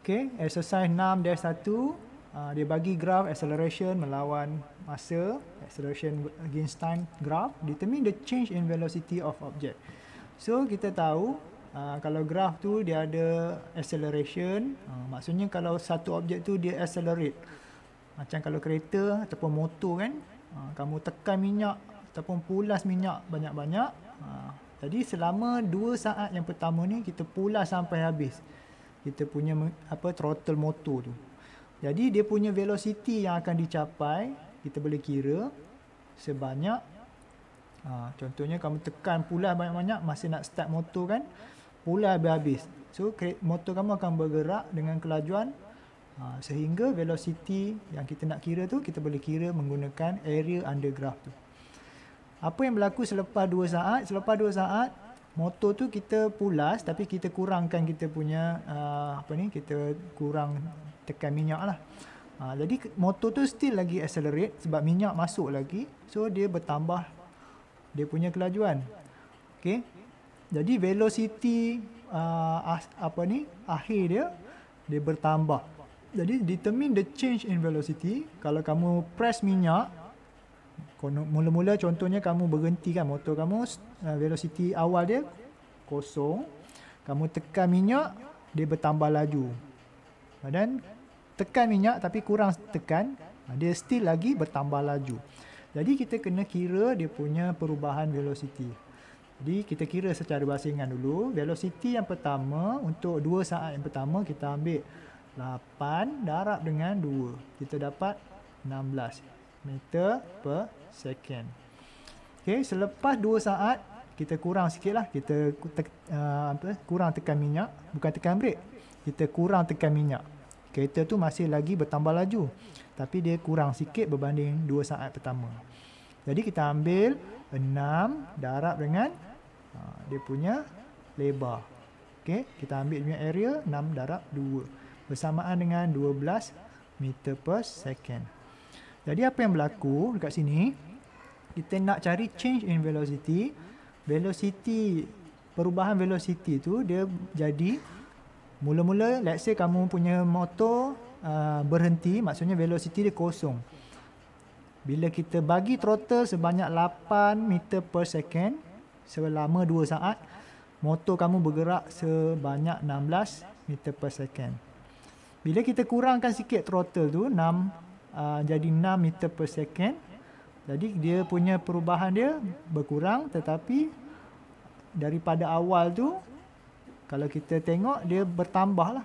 Okay, exercise 6-1 uh, ah, dia bagi graf acceleration melawan masa acceleration against time graph determine the change in velocity of object so kita tahu uh, kalau graph tu dia ada acceleration uh, maksudnya kalau satu objek tu dia accelerate macam kalau kereta ataupun motor kan uh, kamu tekan minyak ataupun pulas minyak banyak-banyak uh, jadi selama 2 saat yang pertama ni kita pulas sampai habis kita punya apa throttle motor tu. Jadi dia punya velocity yang akan dicapai kita boleh kira sebanyak ha, contohnya kamu tekan pula banyak-banyak masa nak start motor kan pula habis-habis. So motor kamu akan bergerak dengan kelajuan ha, sehingga velocity yang kita nak kira tu kita boleh kira menggunakan area under graph tu. Apa yang berlaku selepas 2 saat? Selepas 2 saat motor tu kita pulas tapi kita kurangkan kita punya uh, apa ni kita kurang tekan minyak lah uh, jadi motor tu still lagi accelerate sebab minyak masuk lagi so dia bertambah dia punya kelajuan okay. jadi velocity uh, apa ni akhir dia dia bertambah jadi determine the change in velocity kalau kamu press minyak mula-mula contohnya kamu berhenti kan motor kamu uh, velocity awal dia kosong kamu tekan minyak dia bertambah laju ah, dan tekan minyak tapi kurang tekan ah, dia still lagi bertambah laju jadi kita kena kira dia punya perubahan velocity jadi kita kira secara basingan dulu velocity yang pertama untuk 2 saat yang pertama kita ambil 8 darab dengan 2 kita dapat 16 meter per second. Okay, selepas 2 saat, kita kurang sikit lah. Kita te- uh, apa, kurang tekan minyak. Bukan tekan brek. Kita kurang tekan minyak. Kereta tu masih lagi bertambah laju. Tapi dia kurang sikit berbanding 2 saat pertama. Jadi kita ambil 6 darab dengan uh, dia punya lebar. Okay, kita ambil punya area 6 darab 2. Bersamaan dengan 12 meter per second. Jadi apa yang berlaku dekat sini kita nak cari change in velocity velocity perubahan velocity tu dia jadi mula-mula let's say kamu punya motor uh, berhenti maksudnya velocity dia kosong bila kita bagi throttle sebanyak 8 meter per second selama 2 saat motor kamu bergerak sebanyak 16 meter per second bila kita kurangkan sikit throttle tu Ah, jadi 6 meter per second. Jadi dia punya perubahan dia berkurang tetapi daripada awal tu kalau kita tengok dia bertambah lah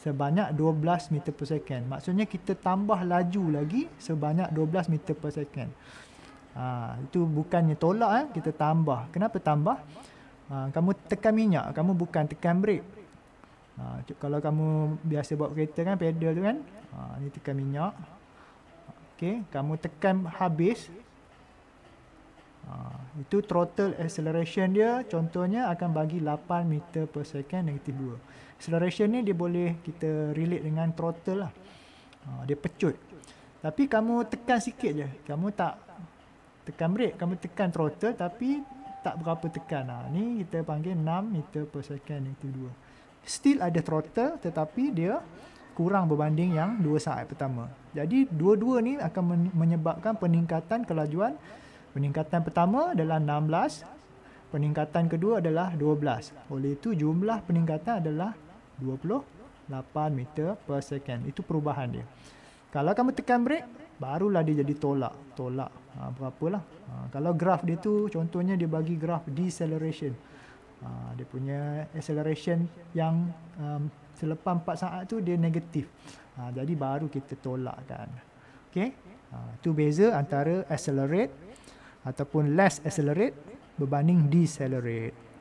sebanyak 12 meter per second. Maksudnya kita tambah laju lagi sebanyak 12 meter per second. Ha, itu bukannya tolak eh. kita tambah. Kenapa tambah? Ha, kamu tekan minyak, kamu bukan tekan brake. Ha, kalau kamu biasa bawa kereta kan pedal tu kan. Ha, ni tekan minyak. Okey, kamu tekan habis. Ha, itu throttle acceleration dia contohnya akan bagi 8 meter per second negatif 2. Acceleration ni dia boleh kita relate dengan throttle lah. Ha, dia pecut. Tapi kamu tekan sikit je. Kamu tak tekan brake. Kamu tekan throttle tapi tak berapa tekan. Ha, ni kita panggil 6 meter per second negatif 2 still ada throttle tetapi dia kurang berbanding yang dua saat pertama. Jadi dua-dua ni akan menyebabkan peningkatan kelajuan peningkatan pertama adalah 16, peningkatan kedua adalah 12. Oleh itu jumlah peningkatan adalah 28 meter per second. Itu perubahan dia. Kalau kamu tekan brek, barulah dia jadi tolak. Tolak ha, berapa lah. Ha, kalau graf dia tu contohnya dia bagi graf deceleration. Ah, dia punya acceleration yang um, selepas 4 saat tu dia negatif. Ha, jadi baru kita tolak kan. Okey. Ha, tu beza antara accelerate ataupun less accelerate berbanding decelerate.